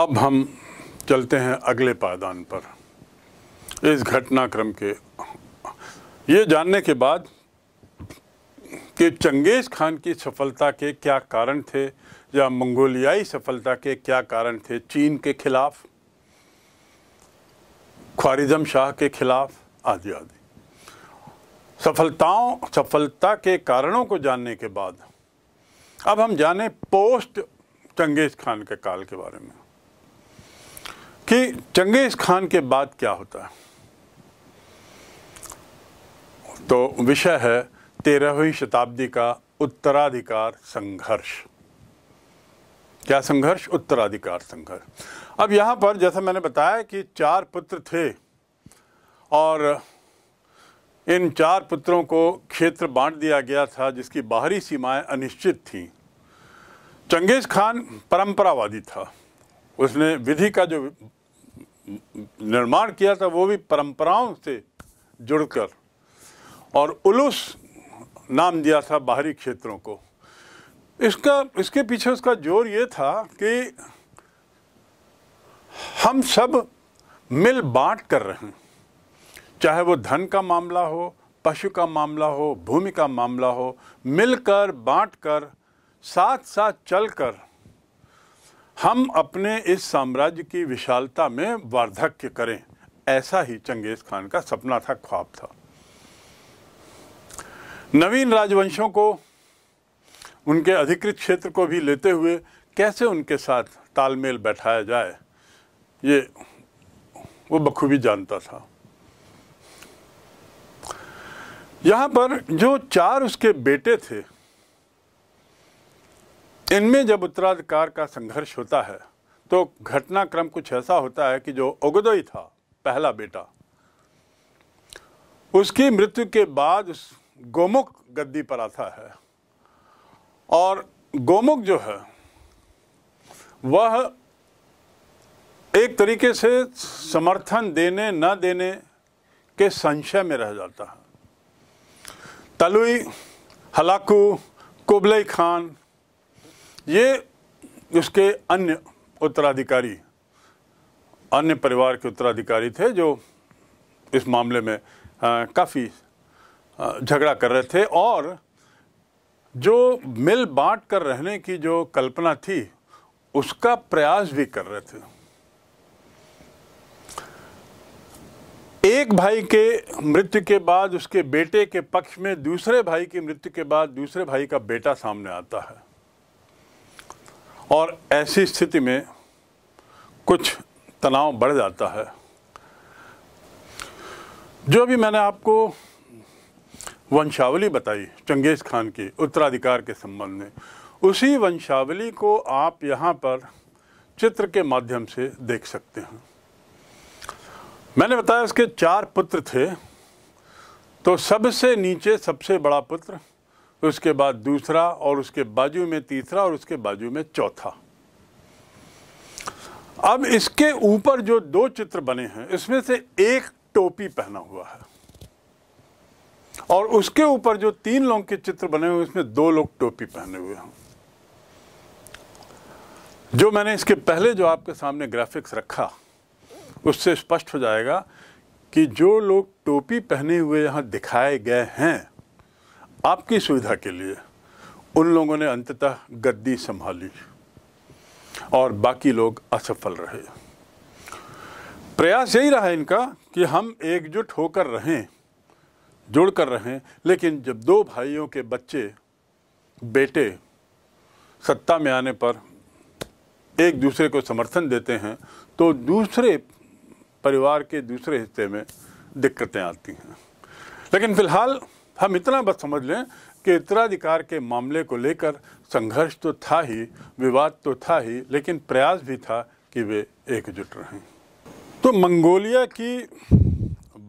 अब हम चलते हैं अगले पायदान पर इस घटनाक्रम के ये जानने के बाद कि चंगेज़ खान की सफलता के क्या कारण थे या मंगोलियाई सफलता के क्या कारण थे चीन के खिलाफ ख्वारिजम शाह के खिलाफ आदि आदि सफलताओं सफलता के कारणों को जानने के बाद अब हम जाने पोस्ट चंगेज़ खान के काल के बारे में कि चंगेज़ खान के बाद क्या होता है तो विषय है तेरहवीं शताब्दी का उत्तराधिकार संघर्ष क्या संघर्ष उत्तराधिकार संघर्ष अब यहां पर जैसा मैंने बताया कि चार पुत्र थे और इन चार पुत्रों को क्षेत्र बांट दिया गया था जिसकी बाहरी सीमाएं अनिश्चित थीं चंगेज़ खान परंपरावादी था उसने विधि का जो निर्माण किया था वो भी परंपराओं से जुड़कर और उलूस नाम दिया था बाहरी क्षेत्रों को इसका इसके पीछे उसका जोर ये था कि हम सब मिल बांट कर रहे हैं चाहे वो धन का मामला हो पशु का मामला हो भूमि का मामला हो मिलकर बांटकर साथ साथ चलकर हम अपने इस साम्राज्य की विशालता में वार्धक्य करें ऐसा ही चंगेज खान का सपना था ख्वाब था नवीन राजवंशों को उनके अधिकृत क्षेत्र को भी लेते हुए कैसे उनके साथ तालमेल बैठाया जाए ये वो बखूबी जानता था यहाँ पर जो चार उसके बेटे थे इनमें जब उत्तराधिकार का संघर्ष होता है तो घटनाक्रम कुछ ऐसा होता है कि जो उगदोई था पहला बेटा उसकी मृत्यु के बाद उस गोमुख गद्दी पर आता है और गोमुख जो है वह एक तरीके से समर्थन देने न देने के संशय में रह जाता है तलुई हलाकू कुबलई खान ये उसके अन्य उत्तराधिकारी अन्य परिवार के उत्तराधिकारी थे जो इस मामले में काफ़ी झगड़ा कर रहे थे और जो मिल बांट कर रहने की जो कल्पना थी उसका प्रयास भी कर रहे थे एक भाई के मृत्यु के बाद उसके बेटे के पक्ष में दूसरे भाई की मृत्यु के बाद दूसरे भाई का बेटा सामने आता है और ऐसी स्थिति में कुछ तनाव बढ़ जाता है जो भी मैंने आपको वंशावली बताई चंगेज़ खान की उत्तराधिकार के संबंध में उसी वंशावली को आप यहाँ पर चित्र के माध्यम से देख सकते हैं मैंने बताया उसके चार पुत्र थे तो सबसे नीचे सबसे बड़ा पुत्र उसके बाद दूसरा और उसके बाजू में तीसरा और उसके बाजू में चौथा अब इसके ऊपर जो दो चित्र बने हैं इसमें से एक टोपी पहना हुआ है और उसके ऊपर जो तीन लोग के चित्र बने हुए उसमें दो लोग टोपी पहने हुए हैं जो मैंने इसके पहले जो आपके सामने ग्राफिक्स रखा उससे स्पष्ट हो जाएगा कि जो लोग टोपी पहने हुए यहां दिखाए गए हैं आपकी सुविधा के लिए उन लोगों ने अंततः गद्दी संभाली और बाकी लोग असफल रहे प्रयास यही रहा इनका कि हम एकजुट होकर रहें जुड़ कर रहें लेकिन जब दो भाइयों के बच्चे बेटे सत्ता में आने पर एक दूसरे को समर्थन देते हैं तो दूसरे परिवार के दूसरे हिस्से में दिक्कतें आती हैं लेकिन फ़िलहाल हम इतना बस समझ लें कि उत्तराधिकार के मामले को लेकर संघर्ष तो था ही विवाद तो था ही लेकिन प्रयास भी था कि वे एकजुट रहें तो मंगोलिया की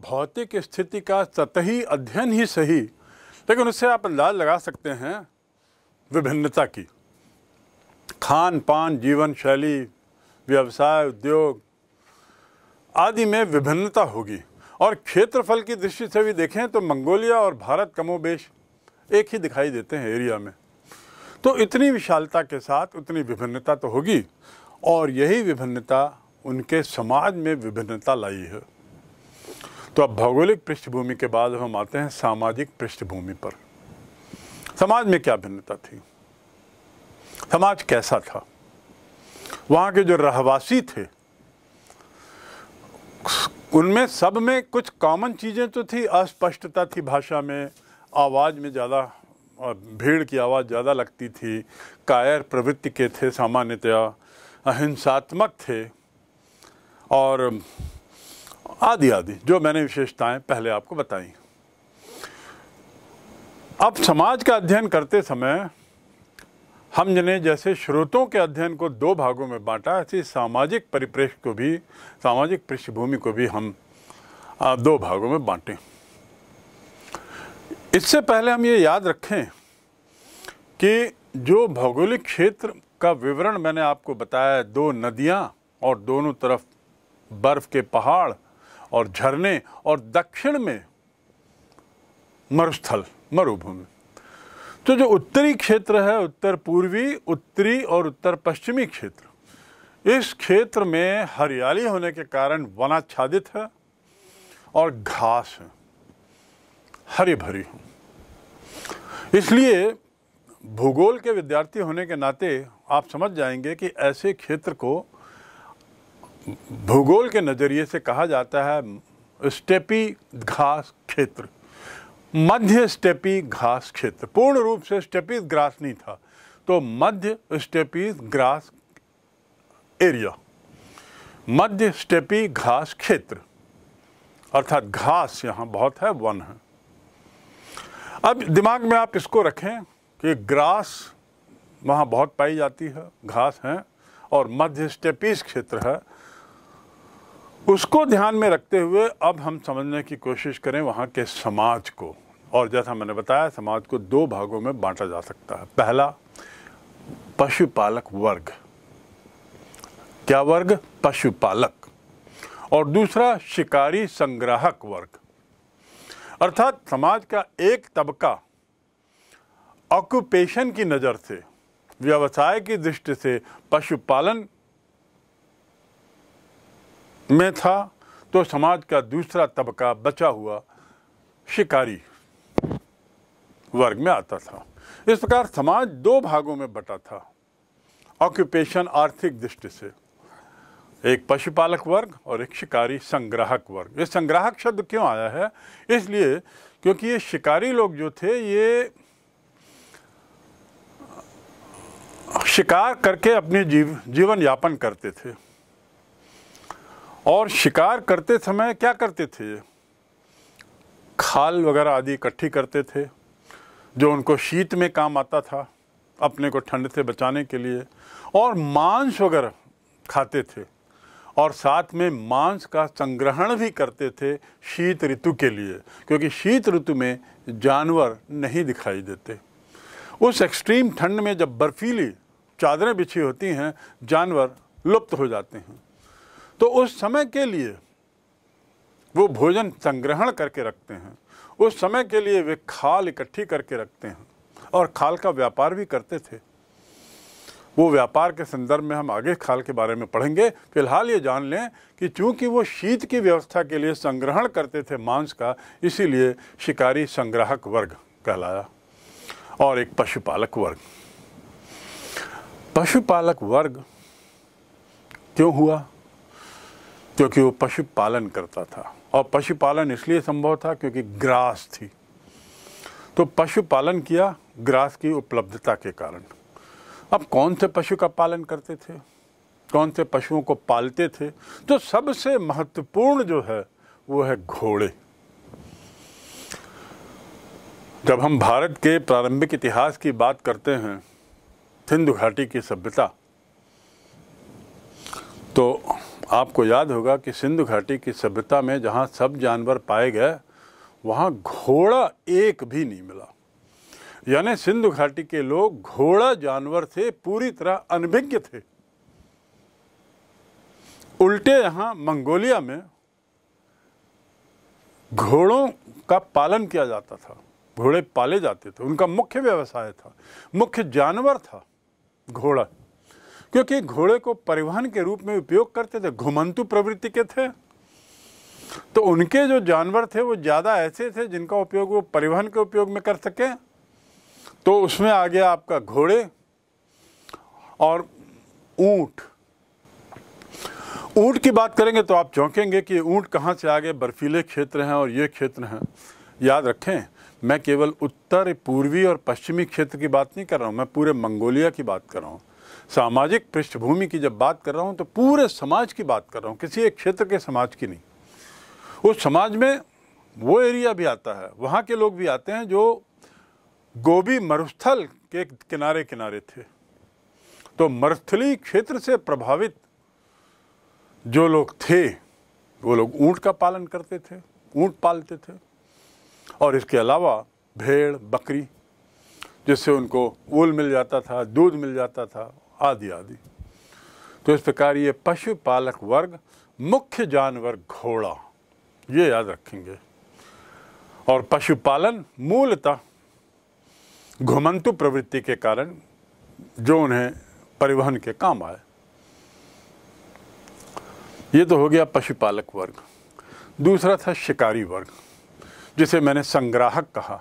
भौतिक स्थिति का सतही अध्ययन ही सही लेकिन उससे आप अंदाज लगा सकते हैं विभिन्नता की खान पान जीवन शैली व्यवसाय उद्योग आदि में विभिन्नता होगी और क्षेत्रफल की दृष्टि से भी देखें तो मंगोलिया और भारत कमोबेश एक ही दिखाई देते हैं एरिया में तो इतनी विशालता के साथ उतनी विभिन्नता तो होगी और यही विभिन्नता उनके समाज में विभिन्नता लाई है तो अब भौगोलिक पृष्ठभूमि के बाद हम आते हैं सामाजिक पृष्ठभूमि पर समाज में क्या भिन्नता थी समाज कैसा था वहाँ के जो रहवासी थे उनमें सब में कुछ कॉमन चीज़ें तो थी अस्पष्टता थी भाषा में आवाज़ में ज़्यादा भीड़ की आवाज़ ज़्यादा लगती थी कायर प्रवृत्ति के थे सामान्यतया अहिंसात्मक थे और आदि आदि जो मैंने विशेषताएं पहले आपको बताई अब समाज का अध्ययन करते समय हमने जैसे स्रोतों के अध्ययन को दो भागों में बांटा ऐसे सामाजिक परिप्रेक्ष्य को भी सामाजिक पृष्ठभूमि को भी हम दो भागों में बांटें इससे पहले हम ये याद रखें कि जो भौगोलिक क्षेत्र का विवरण मैंने आपको बताया दो नदियाँ और दोनों तरफ बर्फ के पहाड़ और झरने और दक्षिण में मरुस्थल मरुभूमि तो जो उत्तरी क्षेत्र है उत्तर पूर्वी उत्तरी और उत्तर पश्चिमी क्षेत्र इस क्षेत्र में हरियाली होने के कारण वनाच्छादित है और घास है हरी भरी हूँ इसलिए भूगोल के विद्यार्थी होने के नाते आप समझ जाएंगे कि ऐसे क्षेत्र को भूगोल के नज़रिए से कहा जाता है स्टेपी घास क्षेत्र मध्य स्टेपी घास क्षेत्र पूर्ण रूप से स्टेपीज ग्रास नहीं था तो मध्य स्टेपीज ग्रास एरिया मध्य स्टेपी घास क्षेत्र अर्थात घास यहाँ बहुत है वन है अब दिमाग में आप इसको रखें कि ग्रास वहां बहुत पाई जाती है घास है और मध्य स्टेपीज क्षेत्र है उसको ध्यान में रखते हुए अब हम समझने की कोशिश करें वहाँ के समाज को और जैसा मैंने बताया समाज को दो भागों में बांटा जा सकता है पहला पशुपालक वर्ग क्या वर्ग पशुपालक और दूसरा शिकारी संग्राहक वर्ग अर्थात समाज का एक तबका ऑक्यूपेशन की नज़र से व्यवसाय की दृष्टि से पशुपालन में था तो समाज का दूसरा तबका बचा हुआ शिकारी वर्ग में आता था इस प्रकार समाज दो भागों में बटा था ऑक्यूपेशन आर्थिक दृष्टि से एक पशुपालक वर्ग और एक शिकारी संग्राहक वर्ग ये संग्राहक शब्द क्यों आया है इसलिए क्योंकि ये शिकारी लोग जो थे ये शिकार करके अपने जीव जीवन यापन करते थे और शिकार करते समय क्या करते थे खाल वगैरह आदि इकट्ठी करते थे जो उनको शीत में काम आता था अपने को ठंड से बचाने के लिए और मांस वगैरह खाते थे और साथ में मांस का संग्रहण भी करते थे शीत ऋतु के लिए क्योंकि शीत ऋतु में जानवर नहीं दिखाई देते उस एक्सट्रीम ठंड में जब बर्फीली चादरें बिछी होती हैं जानवर लुप्त हो जाते हैं तो उस समय के लिए वो भोजन संग्रहण करके रखते हैं उस समय के लिए वे खाल इकट्ठी करके रखते हैं और खाल का व्यापार भी करते थे वो व्यापार के संदर्भ में हम आगे खाल के बारे में पढ़ेंगे फिलहाल ये जान लें कि चूंकि वो शीत की व्यवस्था के लिए संग्रहण करते थे मांस का इसीलिए शिकारी संग्राहक वर्ग कहलाया और एक पशुपालक वर्ग पशुपालक वर्ग क्यों हुआ क्योंकि वो पशुपालन करता था और पशुपालन इसलिए संभव था क्योंकि ग्रास थी तो पशुपालन किया ग्रास की उपलब्धता के कारण अब कौन से पशु का पालन करते थे कौन से पशुओं को पालते थे तो सबसे महत्वपूर्ण जो है वो है घोड़े जब हम भारत के प्रारंभिक इतिहास की बात करते हैं सिंधु घाटी की सभ्यता तो आपको याद होगा कि सिंधु घाटी की सभ्यता में जहाँ सब जानवर पाए गए वहाँ घोड़ा एक भी नहीं मिला यानी सिंधु घाटी के लोग घोड़ा जानवर से पूरी तरह अनभिज्ञ थे उल्टे यहाँ मंगोलिया में घोड़ों का पालन किया जाता था घोड़े पाले जाते थे उनका मुख्य व्यवसाय था मुख्य जानवर था घोड़ा क्योंकि घोड़े को परिवहन के रूप में उपयोग करते थे घुमंतु प्रवृत्ति के थे तो उनके जो जानवर थे वो ज़्यादा ऐसे थे जिनका उपयोग वो परिवहन के उपयोग में कर सके तो उसमें आ गया आपका घोड़े और ऊंट ऊंट की बात करेंगे तो आप चौंकेंगे कि ऊंट कहाँ से आगे बर्फीले क्षेत्र हैं और ये क्षेत्र हैं याद रखें मैं केवल उत्तर पूर्वी और पश्चिमी क्षेत्र की बात नहीं कर रहा हूँ मैं पूरे मंगोलिया की बात कर रहा हूँ सामाजिक पृष्ठभूमि की जब बात कर रहा हूँ तो पूरे समाज की बात कर रहा हूँ किसी एक क्षेत्र के समाज की नहीं उस समाज में वो एरिया भी आता है वहाँ के लोग भी आते हैं जो गोभी मरुस्थल के किनारे किनारे थे तो मरुस्थली क्षेत्र से प्रभावित जो लोग थे वो लोग ऊँट का पालन करते थे ऊँट पालते थे और इसके अलावा भेड़ बकरी जिससे उनको ऊल मिल जाता था दूध मिल जाता था आदि आदि तो इस प्रकार ये पशुपालक वर्ग मुख्य जानवर घोड़ा ये याद रखेंगे और पशुपालन मूलतः घुमंतु प्रवृत्ति के कारण जो उन्हें परिवहन के काम आए ये तो हो गया पशुपालक वर्ग दूसरा था शिकारी वर्ग जिसे मैंने संग्राहक कहा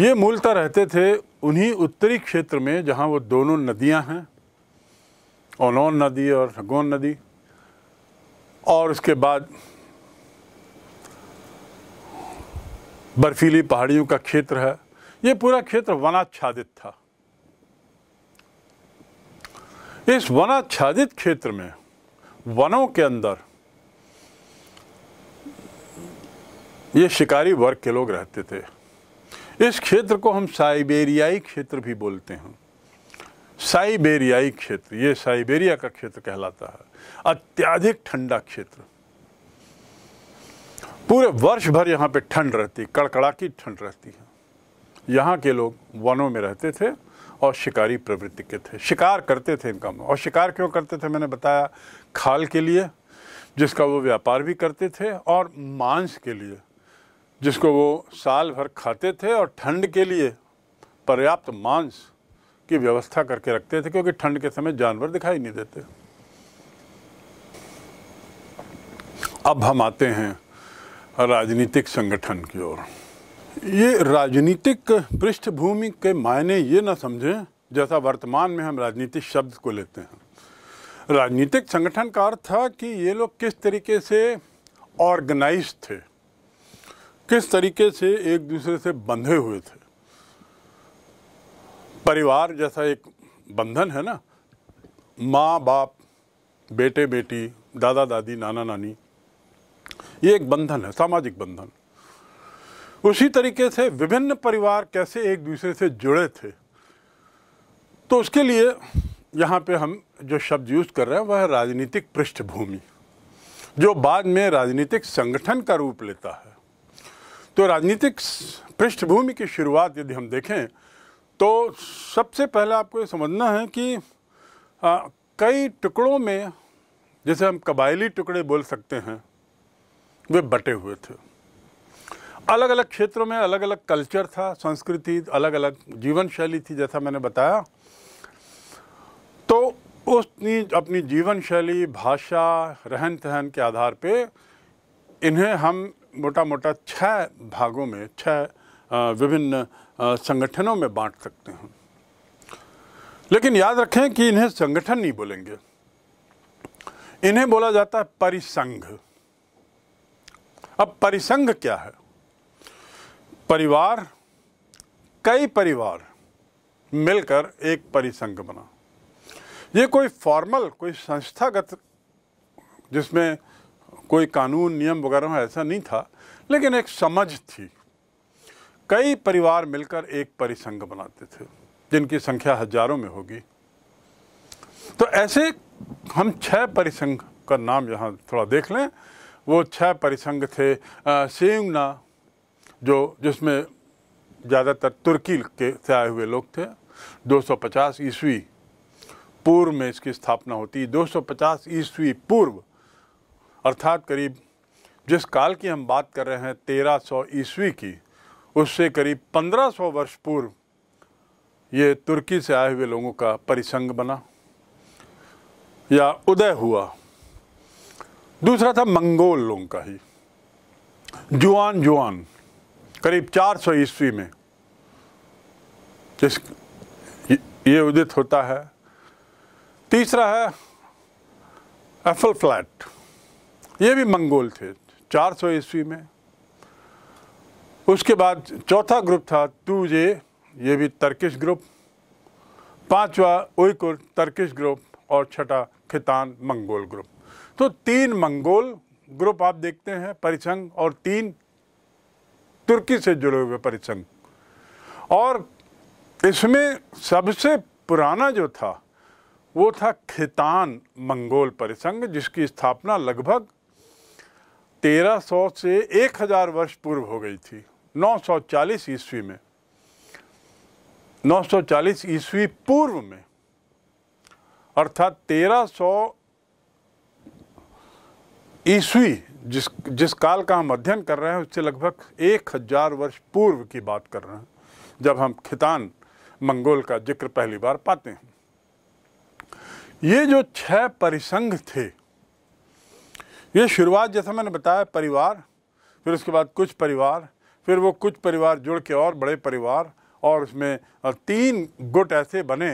ये मूलतः रहते थे उन्हीं उत्तरी क्षेत्र में जहाँ वो दोनों नदियाँ हैं ओनौन नदी और ठगोन नदी और उसके बाद बर्फीली पहाड़ियों का क्षेत्र है ये पूरा क्षेत्र वनाच्छादित था इस वनाच्छादित क्षेत्र में वनों के अंदर ये शिकारी वर्ग के लोग रहते थे इस क्षेत्र को हम साइबेरियाई क्षेत्र भी बोलते हैं साइबेरियाई क्षेत्र ये साइबेरिया का क्षेत्र कहलाता है अत्याधिक ठंडा क्षेत्र पूरे वर्ष भर यहाँ पे ठंड रहती कड़कड़ाकी ठंड रहती है यहाँ के लोग वनों में रहते थे और शिकारी प्रवृत्ति के थे शिकार करते थे इनका और शिकार क्यों करते थे मैंने बताया खाल के लिए जिसका वो व्यापार भी करते थे और मांस के लिए जिसको वो साल भर खाते थे और ठंड के लिए पर्याप्त मांस की व्यवस्था करके रखते थे क्योंकि ठंड के समय जानवर दिखाई नहीं देते अब हम आते हैं राजनीतिक संगठन की ओर ये राजनीतिक पृष्ठभूमि के मायने ये ना समझें जैसा वर्तमान में हम राजनीति शब्द को लेते हैं राजनीतिक संगठन का अर्थ था कि ये लोग किस तरीके से ऑर्गेनाइज थे किस तरीके से एक दूसरे से बंधे हुए थे परिवार जैसा एक बंधन है ना माँ बाप बेटे बेटी दादा दादी नाना नानी ये एक बंधन है सामाजिक बंधन उसी तरीके से विभिन्न परिवार कैसे एक दूसरे से जुड़े थे तो उसके लिए यहाँ पे हम जो शब्द यूज़ कर रहे हैं वह है राजनीतिक पृष्ठभूमि जो बाद में राजनीतिक संगठन का रूप लेता है तो राजनीतिक पृष्ठभूमि की शुरुआत यदि हम देखें तो सबसे पहले आपको ये समझना है कि आ, कई टुकड़ों में जैसे हम कबायली टुकड़े बोल सकते हैं वे बटे हुए थे अलग अलग क्षेत्रों में अलग अलग कल्चर था संस्कृति अलग अलग जीवन शैली थी जैसा मैंने बताया तो उस अपनी जीवन शैली भाषा रहन सहन के आधार पे इन्हें हम मोटा मोटा छः भागों में छः विभिन्न संगठनों में बांट सकते हैं लेकिन याद रखें कि इन्हें संगठन नहीं बोलेंगे इन्हें बोला जाता है परिसंघ अब परिसंघ क्या है परिवार कई परिवार मिलकर एक परिसंघ बना ये कोई फॉर्मल कोई संस्थागत जिसमें कोई कानून नियम वगैरह ऐसा नहीं था लेकिन एक समझ थी कई परिवार मिलकर एक परिसंघ बनाते थे जिनकी संख्या हजारों में होगी तो ऐसे हम छह परिसंघ का नाम यहाँ थोड़ा देख लें वो छह परिसंघ थे सेंगना जो जिसमें ज़्यादातर तुर्की के से आए हुए लोग थे 250 ईस्वी पूर्व में इसकी स्थापना होती 250 ईस्वी पूर्व अर्थात करीब जिस काल की हम बात कर रहे हैं 1300 ईस्वी की उससे करीब 1500 वर्ष पूर्व ये तुर्की से आए हुए लोगों का परिसंग बना या उदय हुआ दूसरा था मंगोल लोगों का ही जुआन जुआन करीब 400 ईस्वी में जिस ये उदित होता है तीसरा है एफल फ्लैट ये भी मंगोल थे 400 सौ ईस्वी में उसके बाद चौथा ग्रुप था तूजे ये भी तर्किश ग्रुप पांचवा उइकुर तर्किश ग्रुप और छठा खितान मंगोल ग्रुप तो तीन मंगोल ग्रुप आप देखते हैं परिसंघ और तीन तुर्की से जुड़े हुए परिसंघ और इसमें सबसे पुराना जो था वो था खितान मंगोल परिसंघ जिसकी स्थापना लगभग 1300 से 1000 वर्ष पूर्व हो गई थी 940 ईस्वी में 940 ईस्वी पूर्व में अर्थात 1300 ईस्वी जिस जिस काल का हम अध्ययन कर रहे हैं उससे लगभग 1000 वर्ष पूर्व की बात कर रहे हैं जब हम खितान मंगोल का जिक्र पहली बार पाते हैं ये जो छह परिसंघ थे ये शुरुआत जैसा मैंने बताया परिवार फिर उसके बाद कुछ परिवार फिर वो कुछ परिवार जुड़ के और बड़े परिवार और उसमें तीन गुट ऐसे बने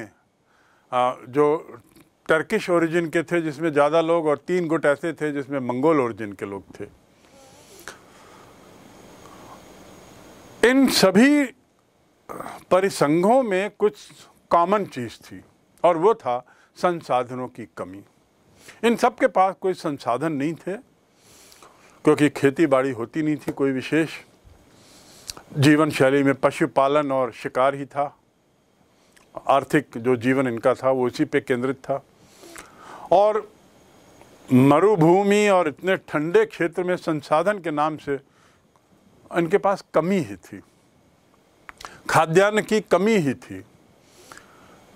जो टर्किश ओरिजिन के थे जिसमें ज़्यादा लोग और तीन गुट ऐसे थे जिसमें मंगोल ओरिजिन के लोग थे इन सभी परिसंघों में कुछ कॉमन चीज़ थी और वो था संसाधनों की कमी इन सब के पास कोई संसाधन नहीं थे क्योंकि खेती बाड़ी होती नहीं थी कोई विशेष जीवन शैली में पशुपालन और शिकार ही था आर्थिक जो जीवन इनका था वो इसी पे केंद्रित था और मरुभूमि और इतने ठंडे क्षेत्र में संसाधन के नाम से इनके पास कमी ही थी खाद्यान्न की कमी ही थी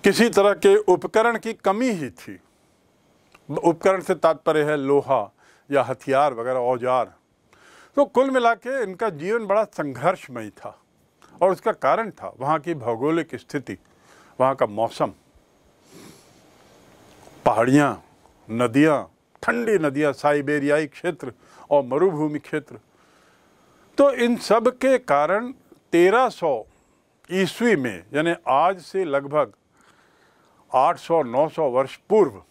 किसी तरह के उपकरण की कमी ही थी उपकरण से तात्पर्य है लोहा या हथियार वगैरह औजार तो कुल मिला के इनका जीवन बड़ा संघर्षमय था और उसका कारण था वहाँ की भौगोलिक स्थिति वहाँ का मौसम पहाड़ियाँ नदियाँ ठंडी नदियाँ साइबेरियाई क्षेत्र और मरुभूमि क्षेत्र तो इन सब के कारण 1300 ईस्वी में यानी आज से लगभग 800-900 वर्ष पूर्व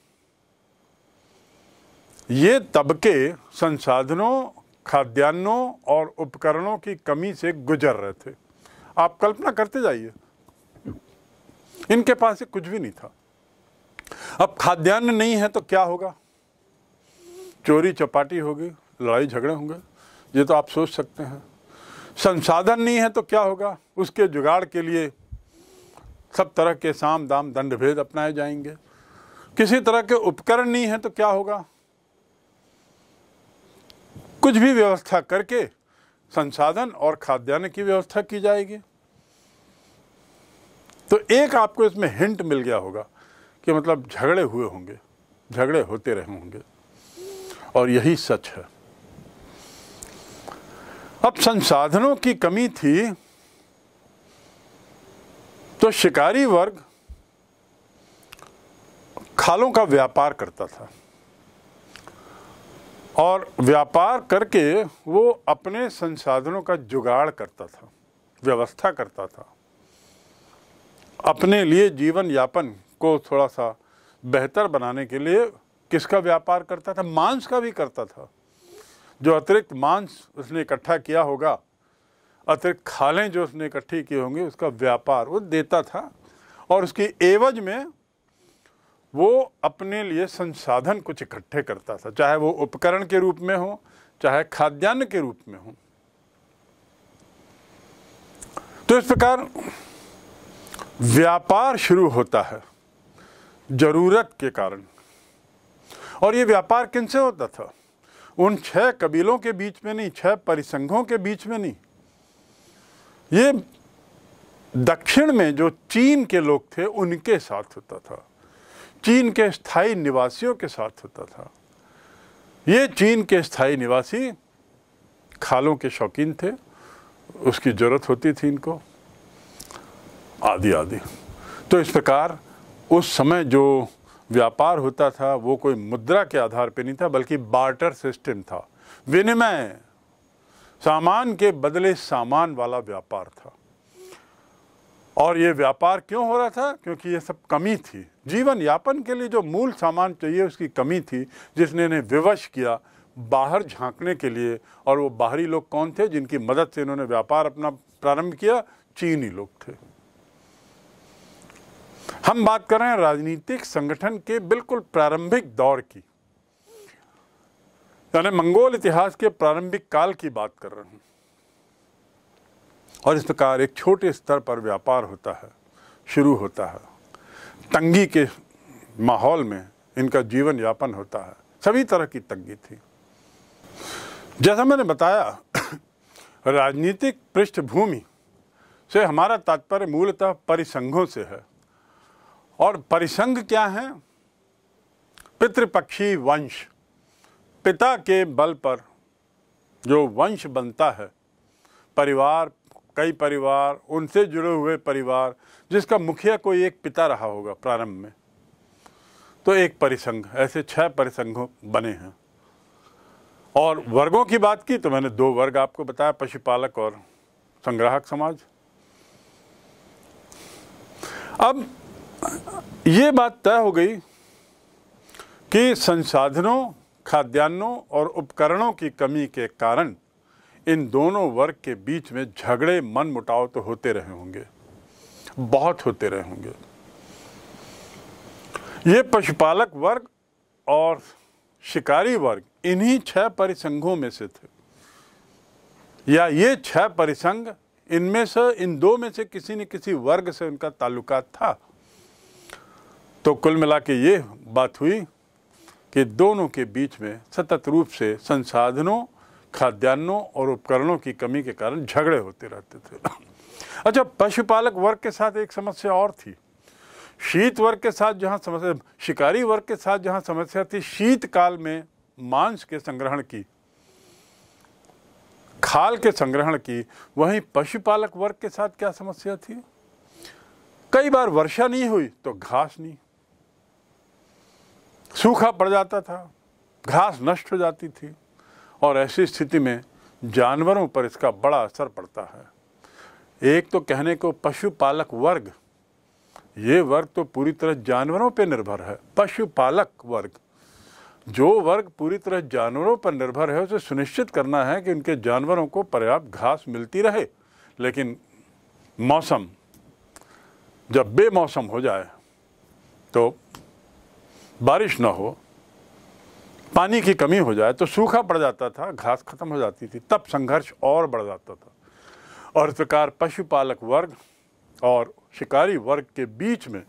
ये तबके संसाधनों खाद्यान्नों और उपकरणों की कमी से गुजर रहे थे आप कल्पना करते जाइए इनके पास कुछ भी नहीं था अब खाद्यान्न नहीं है तो क्या होगा चोरी चपाटी होगी लड़ाई झगड़े होंगे ये तो आप सोच सकते हैं संसाधन नहीं है तो क्या होगा उसके जुगाड़ के लिए सब तरह के साम दाम दंड भेद अपनाए जाएंगे किसी तरह के उपकरण नहीं है तो क्या होगा कुछ भी व्यवस्था करके संसाधन और खाद्यान्न की व्यवस्था की जाएगी तो एक आपको इसमें हिंट मिल गया होगा कि मतलब झगड़े हुए होंगे झगड़े होते रहे होंगे और यही सच है अब संसाधनों की कमी थी तो शिकारी वर्ग खालों का व्यापार करता था और व्यापार करके वो अपने संसाधनों का जुगाड़ करता था व्यवस्था करता था अपने लिए जीवन यापन को थोड़ा सा बेहतर बनाने के लिए किसका व्यापार करता था मांस का भी करता था जो अतिरिक्त मांस उसने इकट्ठा किया होगा अतिरिक्त खालें जो उसने इकट्ठी की होंगी उसका व्यापार वो देता था और उसकी एवज में वो अपने लिए संसाधन कुछ इकट्ठे करता था चाहे वो उपकरण के रूप में हो चाहे खाद्यान्न के रूप में हो तो इस प्रकार व्यापार शुरू होता है जरूरत के कारण और ये व्यापार किनसे होता था उन छह कबीलों के बीच में नहीं छह परिसंघों के बीच में नहीं ये दक्षिण में जो चीन के लोग थे उनके साथ होता था चीन के स्थायी निवासियों के साथ होता था ये चीन के स्थायी निवासी खालों के शौकीन थे उसकी ज़रूरत होती थी इनको आदि आदि तो इस प्रकार उस समय जो व्यापार होता था वो कोई मुद्रा के आधार पर नहीं था बल्कि बार्टर सिस्टम था विनिमय सामान के बदले सामान वाला व्यापार था और ये व्यापार क्यों हो रहा था क्योंकि ये सब कमी थी जीवन यापन के लिए जो मूल सामान चाहिए उसकी कमी थी जिसने इन्हें विवश किया बाहर झांकने के लिए और वो बाहरी लोग कौन थे जिनकी मदद से इन्होंने व्यापार अपना प्रारंभ किया चीनी लोग थे हम बात कर रहे हैं राजनीतिक संगठन के बिल्कुल प्रारंभिक दौर की यानी मंगोल इतिहास के प्रारंभिक काल की बात कर रहे हैं और इस प्रकार एक छोटे स्तर पर व्यापार होता है शुरू होता है तंगी के माहौल में इनका जीवन यापन होता है सभी तरह की तंगी थी जैसा मैंने बताया राजनीतिक पृष्ठभूमि से हमारा तात्पर्य मूलतः परिसंघों से है और परिसंघ क्या है पितृपक्षी वंश पिता के बल पर जो वंश बनता है परिवार कई परिवार उनसे जुड़े हुए परिवार जिसका मुखिया कोई एक पिता रहा होगा प्रारंभ में तो एक परिसंघ ऐसे छह परिसंघों बने हैं और वर्गों की बात की तो मैंने दो वर्ग आपको बताया पशुपालक और संग्राहक समाज अब ये बात तय हो गई कि संसाधनों खाद्यान्नों और उपकरणों की कमी के कारण इन दोनों वर्ग के बीच में झगड़े मन मुटाव तो होते रहे होंगे बहुत होते रहे होंगे ये पशुपालक वर्ग और शिकारी वर्ग इन्हीं छह परिसंघों में से थे या ये छह परिसंघ इनमें से इन दो में से किसी न किसी वर्ग से उनका ताल्लुका था तो कुल मिला के ये बात हुई कि दोनों के बीच में सतत रूप से संसाधनों खाद्यान्नों और उपकरणों की कमी के कारण झगड़े होते रहते थे अच्छा पशुपालक वर्ग के साथ एक समस्या और थी शीत वर्ग के साथ जहाँ समस्या शिकारी वर्ग के साथ जहाँ समस्या थी शीतकाल में मांस के संग्रहण की खाल के संग्रहण की वहीं पशुपालक वर्ग के साथ क्या समस्या थी कई बार वर्षा नहीं हुई तो घास नहीं सूखा पड़ जाता था घास नष्ट हो जाती थी और ऐसी स्थिति में जानवरों पर इसका बड़ा असर पड़ता है एक तो कहने को पशुपालक वर्ग ये वर्ग तो पूरी तरह जानवरों पर निर्भर है पशुपालक वर्ग जो वर्ग पूरी तरह जानवरों पर निर्भर है उसे सुनिश्चित करना है कि उनके जानवरों को पर्याप्त घास मिलती रहे लेकिन मौसम जब बेमौसम हो जाए तो बारिश ना हो पानी की कमी हो जाए तो सूखा पड़ जाता था घास खत्म हो जाती थी तब संघर्ष और बढ़ जाता था और इस प्रकार पशुपालक वर्ग और शिकारी वर्ग के बीच में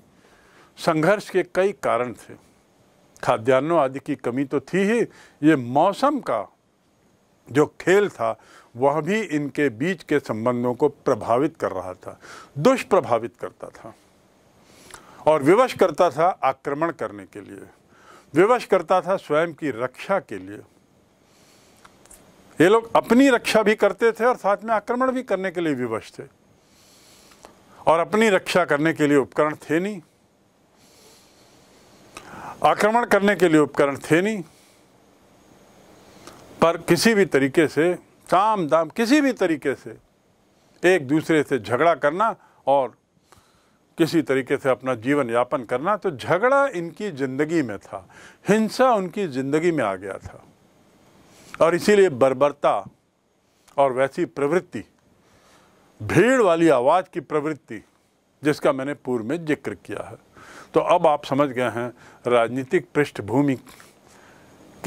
संघर्ष के कई कारण थे खाद्यान्नों आदि की कमी तो थी ही ये मौसम का जो खेल था वह भी इनके बीच के संबंधों को प्रभावित कर रहा था दुष्प्रभावित करता था और विवश करता था आक्रमण करने के लिए विवश करता था स्वयं की रक्षा के लिए ये लोग अपनी रक्षा भी करते थे और साथ में आक्रमण भी करने के लिए विवश थे और अपनी रक्षा करने के लिए उपकरण थे नहीं आक्रमण करने के लिए उपकरण थे नहीं पर किसी भी तरीके से काम दाम किसी भी तरीके से एक दूसरे से झगड़ा करना और किसी तरीके से अपना जीवन यापन करना तो झगड़ा इनकी ज़िंदगी में था हिंसा उनकी ज़िंदगी में आ गया था और इसीलिए बर्बरता और वैसी प्रवृत्ति भीड़ वाली आवाज़ की प्रवृत्ति जिसका मैंने पूर्व में जिक्र किया है तो अब आप समझ गए हैं राजनीतिक पृष्ठभूमि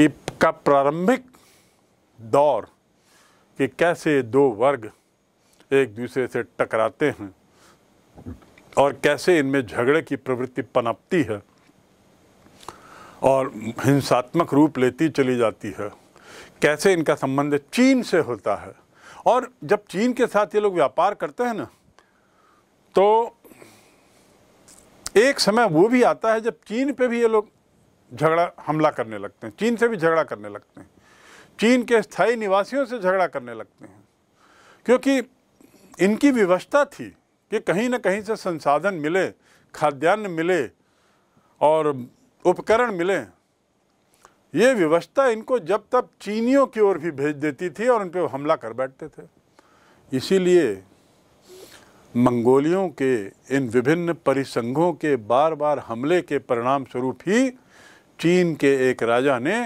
की का प्रारंभिक दौर कि कैसे दो वर्ग एक दूसरे से टकराते हैं और कैसे इनमें झगड़े की प्रवृत्ति पनपती है और हिंसात्मक रूप लेती चली जाती है कैसे इनका संबंध चीन से होता है और जब चीन के साथ ये लोग व्यापार करते हैं ना तो एक समय वो भी आता है जब चीन पे भी ये लोग झगड़ा हमला करने लगते हैं चीन से भी झगड़ा करने लगते हैं चीन के स्थायी निवासियों से झगड़ा करने लगते हैं क्योंकि इनकी व्यवस्था थी कि कहीं ना कहीं से संसाधन मिले खाद्यान्न मिले और उपकरण मिले ये व्यवस्था इनको जब तब चीनियों की ओर भी भेज देती थी और उन पर हमला कर बैठते थे इसीलिए मंगोलियों के इन विभिन्न परिसंघों के बार बार हमले के परिणाम स्वरूप ही चीन के एक राजा ने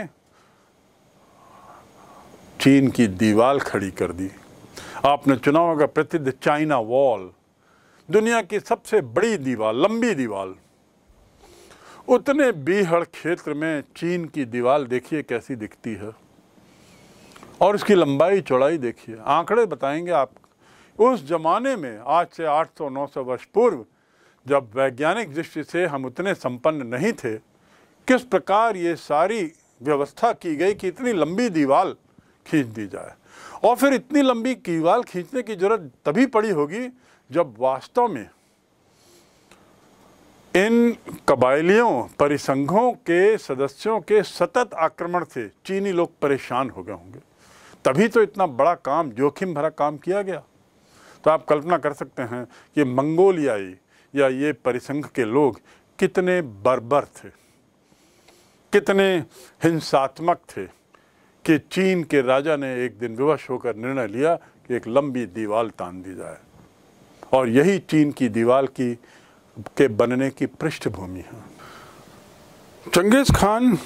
चीन की दीवार खड़ी कर दी आपने चुनाव का प्रसिद्ध चाइना वॉल दुनिया की सबसे बड़ी दीवार लंबी दीवार उतने बीहड़ क्षेत्र में चीन की दीवार देखिए कैसी दिखती है और इसकी लंबाई चौड़ाई देखिए आंकड़े बताएंगे आप उस जमाने में आज से 800-900 वर्ष पूर्व जब वैज्ञानिक दृष्टि से हम उतने संपन्न नहीं थे किस प्रकार ये सारी व्यवस्था की गई कि इतनी लंबी दीवार खींच दी जाए और फिर इतनी लंबी दीवार खींचने की जरूरत तभी पड़ी होगी जब वास्तव में इन कबायलियों परिसंघों के सदस्यों के सतत आक्रमण से चीनी लोग परेशान हो गए होंगे तभी तो इतना बड़ा काम जोखिम भरा काम किया गया तो आप कल्पना कर सकते हैं कि मंगोलियाई या ये परिसंघ के लोग कितने बर्बर थे कितने हिंसात्मक थे कि चीन के राजा ने एक दिन विवश होकर निर्णय लिया कि एक लंबी दीवार तान दी जाए और यही चीन की दीवार की के बनने की पृष्ठभूमि है चंगेज़ खान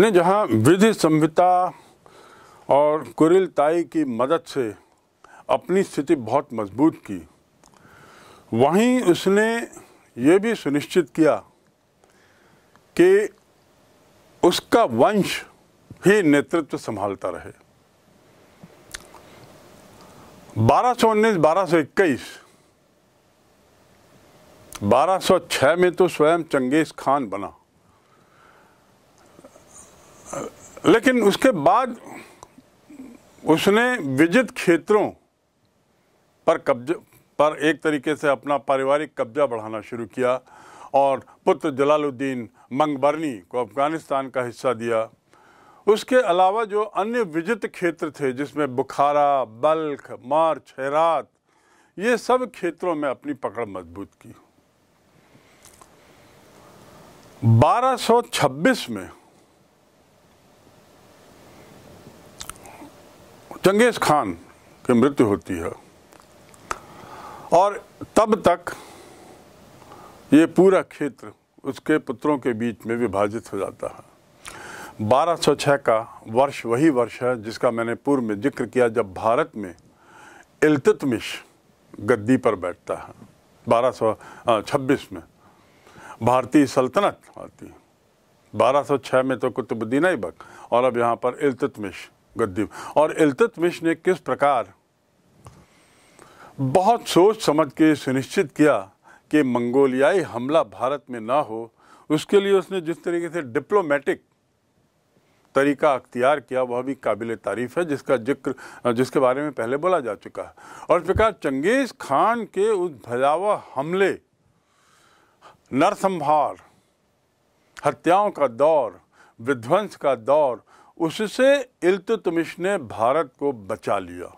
ने जहां विधि संहिता और कुरिल ताई की मदद से अपनी स्थिति बहुत मजबूत की वहीं उसने ये भी सुनिश्चित किया कि उसका वंश ही नेतृत्व संभालता रहे बारह सौ उन्नीस बारह सौ इक्कीस बारह सौ में तो स्वयं चंगेज़ खान बना लेकिन उसके बाद उसने विजित क्षेत्रों पर कब्जा पर एक तरीके से अपना पारिवारिक कब्जा बढ़ाना शुरू किया और पुत्र जलालुद्दीन मंगबरनी को अफ़गानिस्तान का हिस्सा दिया उसके अलावा जो अन्य विजित क्षेत्र थे जिसमें बुखारा बल्ख मार्च हेरात ये सब क्षेत्रों में अपनी पकड़ मजबूत की 1226 में चंगेज खान की मृत्यु होती है और तब तक ये पूरा क्षेत्र उसके पुत्रों के बीच में विभाजित हो जाता है 1206 का वर्ष वही वर्ष है जिसका मैंने पूर्व में जिक्र किया जब भारत में इल्तुतमिश गद्दी पर बैठता है 1226 में भारतीय सल्तनत आती है 1206 में तो कुतुबुद्दीन ऐबक और अब यहाँ पर इल्तुतमिश गद्दी और इल्तुतमिश ने किस प्रकार बहुत सोच समझ के सुनिश्चित किया कि मंगोलियाई हमला भारत में ना हो उसके लिए उसने जिस तरीके से डिप्लोमेटिक तरीका अख्तियार किया वह भी काबिल तारीफ़ है जिसका जिक्र जिसके बारे में पहले बोला जा चुका है और इस प्रकार चंगेज़ खान के उस भयावह हमले नरसंहार हत्याओं का दौर विध्वंस का दौर उससे इल्तुतमिश ने भारत को बचा लिया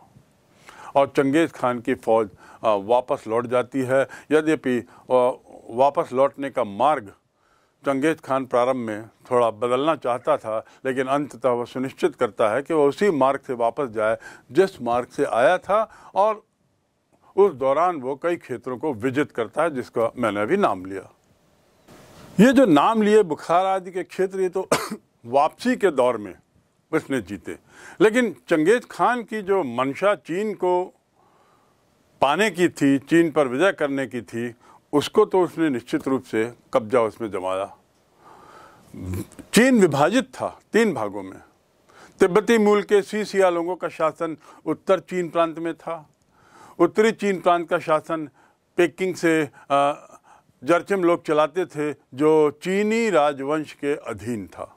और चंगेज़ खान की फ़ौज वापस लौट जाती है यद्यपि वापस लौटने का मार्ग चंगेज खान प्रारंभ में थोड़ा बदलना चाहता था लेकिन अंततः वह सुनिश्चित करता है कि वह उसी मार्ग से वापस जाए जिस मार्ग से आया था और उस दौरान वो कई क्षेत्रों को विजित करता है जिसका मैंने अभी नाम लिया ये जो नाम लिए बुखार आदि के क्षेत्र ये तो वापसी के दौर में उसने जीते लेकिन चंगेज खान की जो मंशा चीन को पाने की थी चीन पर विजय करने की थी उसको तो उसने निश्चित रूप से कब्जा उसमें जमाया चीन विभाजित था तीन भागों में तिब्बती मूल के सी सिया लोगों का शासन उत्तर चीन प्रांत में था उत्तरी चीन प्रांत का शासन पेकिंग से जर्चिम लोग चलाते थे जो चीनी राजवंश के अधीन था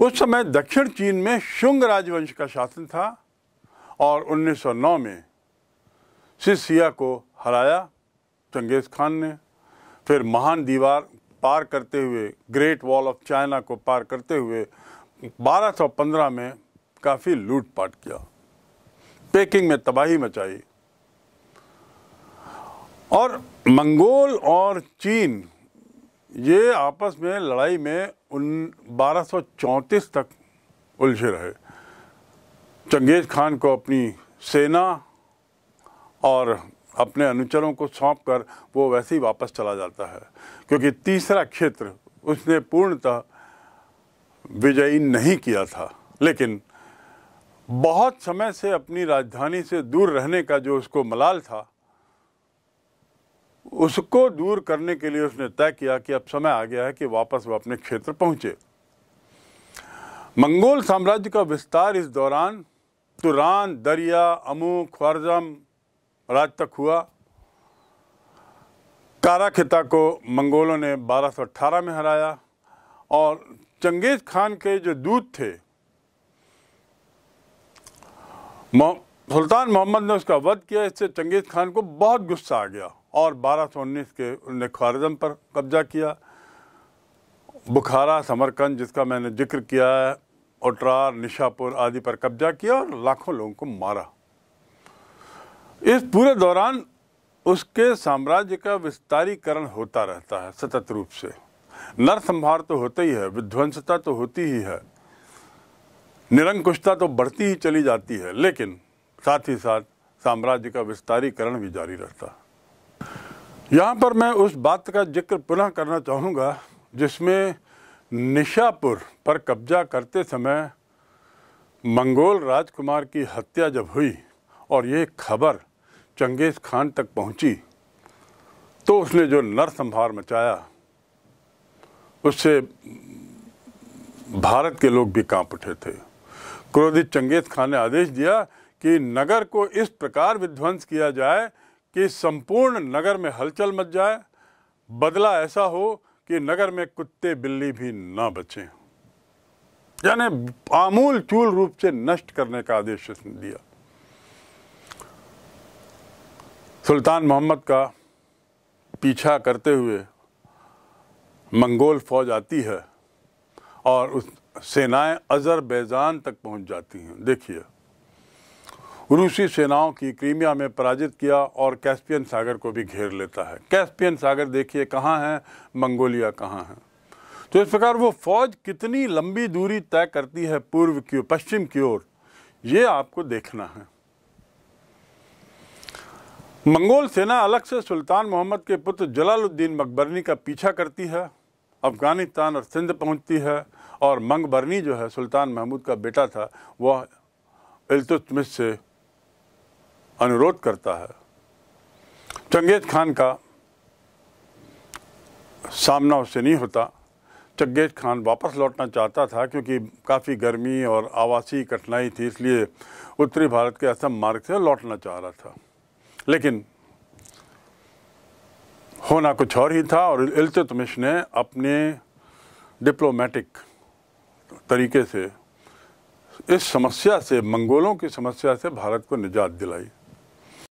उस समय दक्षिण चीन में शुंग राजवंश का शासन था और 1909 में सिसिया को हराया चंगेज़ खान ने फिर महान दीवार पार करते हुए ग्रेट वॉल ऑफ चाइना को पार करते हुए 1215 में काफ़ी लूटपाट किया पेकिंग में तबाही मचाई और मंगोल और चीन ये आपस में लड़ाई में उन बारह तक उलझे रहे चंगेज़ खान को अपनी सेना और अपने अनुचरों को सौंप कर वो वैसे ही वापस चला जाता है क्योंकि तीसरा क्षेत्र उसने पूर्णतः विजयी नहीं किया था लेकिन बहुत समय से अपनी राजधानी से दूर रहने का जो उसको मलाल था उसको दूर करने के लिए उसने तय किया कि अब समय आ गया है कि वापस वह अपने क्षेत्र पहुंचे मंगोल साम्राज्य का विस्तार इस दौरान तुरान दरिया अमू ख्वारजम और आज तक हुआ कारा खिता को मंगोलों ने 1218 में हराया और चंगेज़ खान के जो दूत थे सुल्तान मोहम्मद ने उसका वध किया इससे चंगेज़ खान को बहुत गुस्सा आ गया और 1219 के उन्होंने ख्वारजम पर कब्जा किया बुखारा समरकंद जिसका मैंने जिक्र किया है ओटरार निशापुर आदि पर कब्जा किया और लाखों लोगों को मारा इस पूरे दौरान उसके साम्राज्य का विस्तारीकरण होता रहता है सतत रूप से नरसंहार तो होता ही है विध्वंसता तो होती ही है निरंकुशता तो बढ़ती ही चली जाती है लेकिन साथ ही साथ साम्राज्य का विस्तारीकरण भी जारी रहता यहाँ पर मैं उस बात का जिक्र पुनः करना चाहूँगा जिसमें निशापुर पर कब्जा करते समय मंगोल राजकुमार की हत्या जब हुई और ये खबर चंगेज़ खान तक पहुंची तो उसने जो नरसंहार मचाया उससे भारत के लोग भी कांप उठे थे क्रोधित चंगेज़ खान ने आदेश दिया कि नगर को इस प्रकार विध्वंस किया जाए कि संपूर्ण नगर में हलचल मच जाए बदला ऐसा हो कि नगर में कुत्ते बिल्ली भी ना बचें यानी आमूल चूल रूप से नष्ट करने का आदेश उसने दिया सुल्तान मोहम्मद का पीछा करते हुए मंगोल फौज आती है और उस सेनाएं अजरबैजान तक पहुंच जाती हैं देखिए रूसी सेनाओं की क्रीमिया में पराजित किया और कैस्पियन सागर को भी घेर लेता है कैस्पियन सागर देखिए कहाँ है मंगोलिया कहाँ है तो इस प्रकार वो फौज कितनी लंबी दूरी तय करती है पूर्व की ओर पश्चिम की ओर ये आपको देखना है मंगोल सेना अलग से सुल्तान मोहम्मद के पुत्र जलालुद्दीन मकबरनी का पीछा करती है अफ़गानिस्तान और सिंध पहुंचती है और मंगबरनी जो है सुल्तान महमूद का बेटा था वह इल्तुतमिश से अनुरोध करता है चंगेज़ खान का सामना उससे नहीं होता चंगेज़ खान वापस लौटना चाहता था क्योंकि काफ़ी गर्मी और आवासीय कठिनाई थी इसलिए उत्तरी भारत के असम मार्ग से लौटना चाह रहा था लेकिन होना कुछ और ही था और इल्तुतमिश ने अपने डिप्लोमेटिक तरीके से इस समस्या से मंगोलों की समस्या से भारत को निजात दिलाई